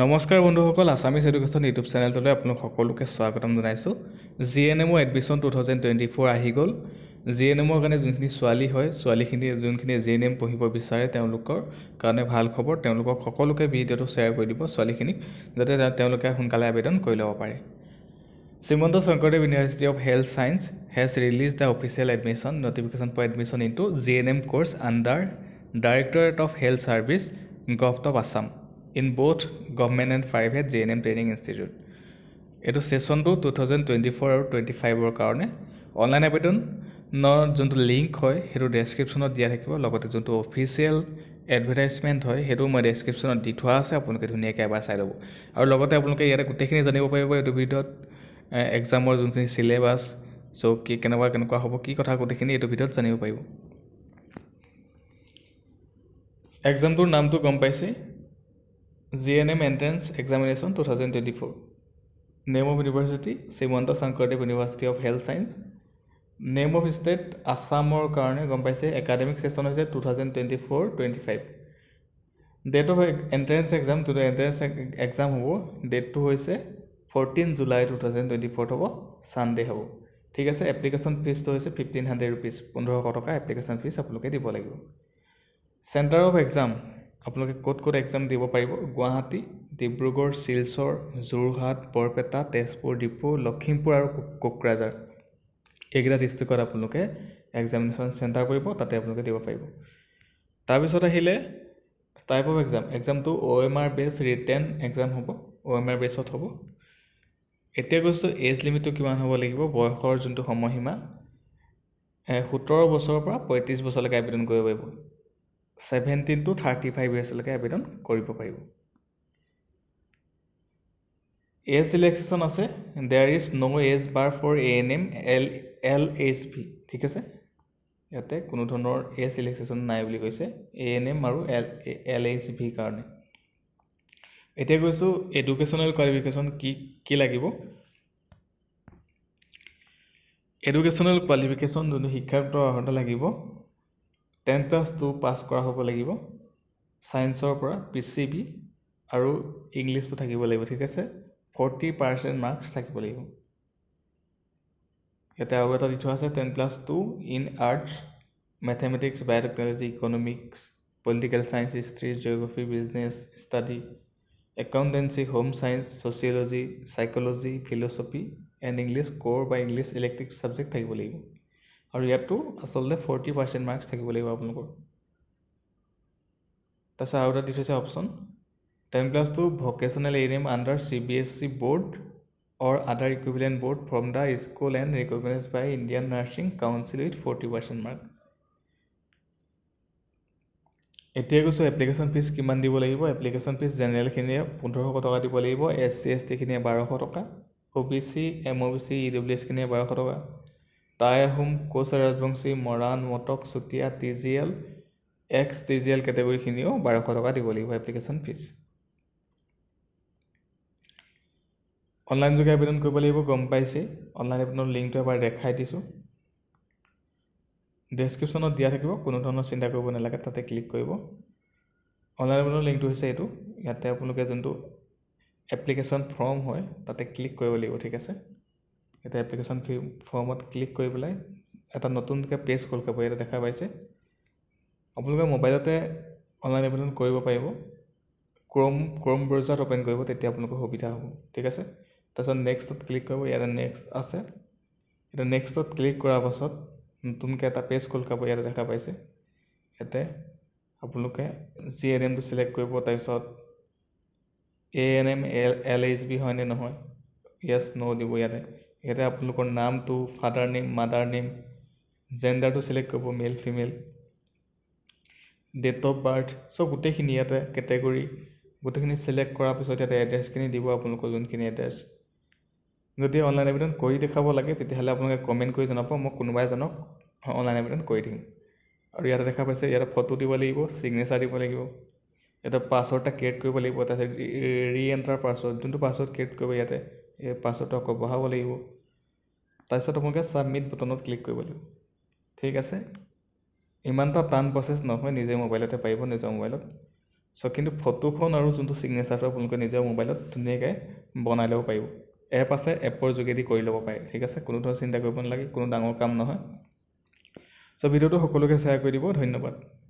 নমস্কাৰ বন্ধুসকল Assamese education YouTube চেনেলটোলৈ আপোনাক সকলোকে স্বাগতম জনাইছোঁ জি এন এমৰ admission two thousand twenty four আহি গ'ল জি এন এমৰ কাৰণে যোনখিনি ছোৱালী হয় ছোৱালীখিনি যোনখিনি জি এন এম পঢ়িব বিচাৰে তেওঁলোকৰ কাৰণে ভাল খবৰ তেওঁলোকক সকলোকে ভিডিঅ'টো শ্বেয়াৰ কৰি দিব ছোৱালীখিনিক যাতে তেওঁলোকে সোনকালে আবেদন কৰি ল'ব পাৰে Srimanta Sankardev university of health science has release the official admission notification for admission into G N M course under directorate of health services gov of Assam in both government and private G N M training institute এইটো ছেশ্যনটো two thousand twenty four আৰু twenty ফাইভৰ কাৰণে online আবেদনৰ যোনটো link হয় সেইটো ডেছক্ৰিপশ্যনত দিয়া থাকিব লগতে যোনটো অফিচিয়েল এডভাৰটাইজমেণ্ট হয় সেইটো মই ডেছক্ৰিপশ্যনত দি থোৱা আছে আপোনালোকে ধুনীয়াকৈ এবাৰ চাই ল'ব আৰু লগতে আপোনালোকে ইয়াতে গোটেইখিনি জানিব পাৰিব এইটো ভিডিঅ'ত এক্সামৰ যোনখিনি চিলেবাছ চ' কি কেনেকুৱা কেনেকুৱা হ'ব কি কথা গোটেইখিনি এইটো ভিডিঅ'ত জানিব পাৰিব এক্সামটোৰ নামটো গম পাইছে G N M entrance examination two thousand twenty four name of university Srimanta Sankardev university of health science name of state আছামৰ কাৰণে গম পাইছে একাডেমিক ছেশ্যন হৈছে two thousand twenty four twenty five date of entrance exam যোনটো entrance exam হ'ব ডেটটো হৈছে fourteen July two thousand twenty ফ'ৰত হ'ব ছানডে' হ'ব ঠিক আছে এপ্লিকেশ্যন ফিজটো হৈছে ফিফটিন হাণ্ড্ৰেড ৰুপিজ পোন্ধৰশ টকা এপ্লিকেশ্যন ফিজ আপোনালোকে দিব লাগিব চেণ্টাৰ অফ এক্সাম আপোনালোকে ক'ত ক'ত এক্সাম দিব পাৰিব গুৱাহাটী ডিব্ৰুগড় শিলচৰ যোৰহাট বৰপেটা তেজপুৰ ডিপু লখিমপুৰ আৰু কোকৰাঝাৰ এইকেইটা ডিষ্ট্ৰিক্টত আপোনালোকে এক্সামিনেশ্যন চেণ্টাৰ কৰিব তাতে আপোনালোকে দিব পাৰিব তাৰপিছত আহিলে টাইপ অফ এক্সাম এক্সামটো O' M R based written exam হ'ব অ' এম আৰ বেচত হ'ব এতিয়া কৈছোঁ এজ লিমিটটো কিমান হ'ব লাগিব বয়সৰ যোনটো সময়সীমা সোতৰ বছৰৰ পৰা পঁয়ত্ৰিছ বছৰলৈকে আবেদন কৰিব পাৰিব ছেভেণ্টিন টু থাৰ্টি ফাইভ ইয়েৰ্ছলৈকে আবেদন কৰিব পাৰিব এজ ৰিলেক্সেশ্যন আছে there is no' age bar for A N M L L H V ঠিক আছে ইয়াতে কোনো ধৰণৰ এজ ৰিলেক্সেশ্যন নাই বুলি কৈছে এ এন এম আৰু এল এল এইচ ভি কাৰণে এতিয়া কৈছোঁ এডুকেশ্যনেল কোৱালিফিকেশ্যন কি কি লাগিব এডুকেশ্যনেল কোৱালিফিকেশ্যন যোনটো শিক্ষাগত অৰ্হতা লাগিব টেন প্লাছ টু পাছ কৰা হ'ব লাগিব ছায়েন্সৰ পৰা পি চি বি আৰু ইংলিছটো থাকিব লাগিব ঠিক আছে ফৰ্টি পাৰ্চেণ্ট মাৰ্কছ থাকিব লাগিব ইয়াতে আৰু এটা দি থোৱা আছে ten plus two in arts mathematics biotechnology economics political science history geography business study accountancy home science sociology psychology philosophy and English core বা ইংলিছ ইলেক্ট্ৰিক ছাবজেক্ট থাকিব লাগিব और इतना आसलते फोर्टी पार्सेंट मार्क्स थोड़ा तर अपन ten plus two vocational ANM under C B S C board or other equivalent board from the school and recognise by Indian nursing council with forty percent mark इतना कैसा application fees कि दु लगे application fees general पंद्रह टका दी लगे S C S T खे बारश टा O B C M O B C E W S खे बारश टका Tai Ahom Koch Rajbongshi Moran Motok Chutia T G L ex T G L কেটেগৰীখিনিও বাৰশ টকা দিব লাগিব এপ্লিকেশ্যন ফিজ অনলাইন যোগে আবেদন কৰিব লাগিব গম পাইছেই অনলাইন আবেদনৰ লিংকটো এবাৰ দেখাই দিছোঁ ডেছক্ৰিপশ্যনত দিয়া থাকিব কোনো ধৰণৰ চিন্তা কৰিব নালাগে তাতে ক্লিক কৰিব অনলাইন আবেদনৰ লিংকটো হৈছে এইটো ইয়াতে আপোনালোকে যোনটো এপ্লিকেশ্যন ফৰ্ম হয় তাতে ক্লিক কৰিব লাগিব ঠিক আছে এটা এপ্লিকেশ্যন ফি ফৰ্মত ক্লিক কৰি পেলাই এটা নতুনকৈ পেজ খোল খাব ইয়াতে দেখা পাইছে আপোনালোকে মোবাইলতে অনলাইন আবেদন কৰিব পাৰিব ক্ৰম ক্ৰম ব্ৰজাৰত অ'পেন কৰিব তেতিয়া আপোনালোকৰ সুবিধা হ'ব ঠিক আছে তাৰপিছত নেক্সটত ক্লিক কৰিব ইয়াতে নেক্সট আছে এতিয়া নেক্সটত ক্লিক কৰাৰ পাছত নতুনকৈ এটা পেজ খোল খাব ইয়াতে দেখা পাইছে ইয়াতে আপোনালোকে জি এন এমটো ছিলেক্ট কৰিব তাৰপিছত A N M L L H B হয়নে নহয় য়েছ ন' দিব ইয়াতে ইয়াতে আপোনালোকৰ নামটো ফাডাৰ নেম মাডাৰ নেম জেণ্ডাৰটো ছিলেক্ট কৰিব male female date of birth চব গোটেইখিনি ইয়াতে কেটেগৰী গোটেইখিনি ছিলেক্ট কৰাৰ পিছত ইয়াতে এড্ৰেছখিনি দিব আপোনালোকৰ যোনখিনি এড্ৰেছ যদি অনলাইন আবেদন কৰি দেখাব লাগে তেতিয়াহ'লে আপোনালোকে কমেণ্ট কৰি জনাব মই কোনোবাই এজনক অনলাইন আবেদন কৰি দিম আৰু ইয়াতে দেখা পাইছে ইয়াতে ফটো দিব লাগিব ছিগনেচাৰ দিব লাগিব ইয়াতে পাছৱৰ্ড এটা ক্ৰিয়েট কৰিব লাগিব তাৰপিছত ৰি এণ্টাৰ পাছৱৰ্ড যোনটো পাছৱৰ্ড ক্ৰিয়েট কৰিব ইয়াতে এই পাছৱৰ্ডটো আকৌ বঢ়াব লাগিব তাৰপিছত আপোনালোকে ছাবমিট বটনত ক্লিক কৰিব লাগিব ঠিক আছে ইমান এটা টান প্ৰচেছ নহয় নিজে মোবাইলতে পাৰিব নিজৰ মোবাইলত চ' কিন্তু ফটোখন আৰু যোনটো চিগনেচাৰটো আপোনালোকে নিজৰ মোবাইলত ধুনীয়াকৈ বনাই ল'ব পাৰিব এপ আছে এপৰ যোগেদি কৰি ল'ব পাৰে ঠিক আছে কোনো ধৰণৰ চিন্তা কৰিব নালাগে কোনো ডাঙৰ কাম নহয় চ' ভিডিঅ'টো সকলোকে শ্বেয়াৰ কৰি দিব ধন্যবাদ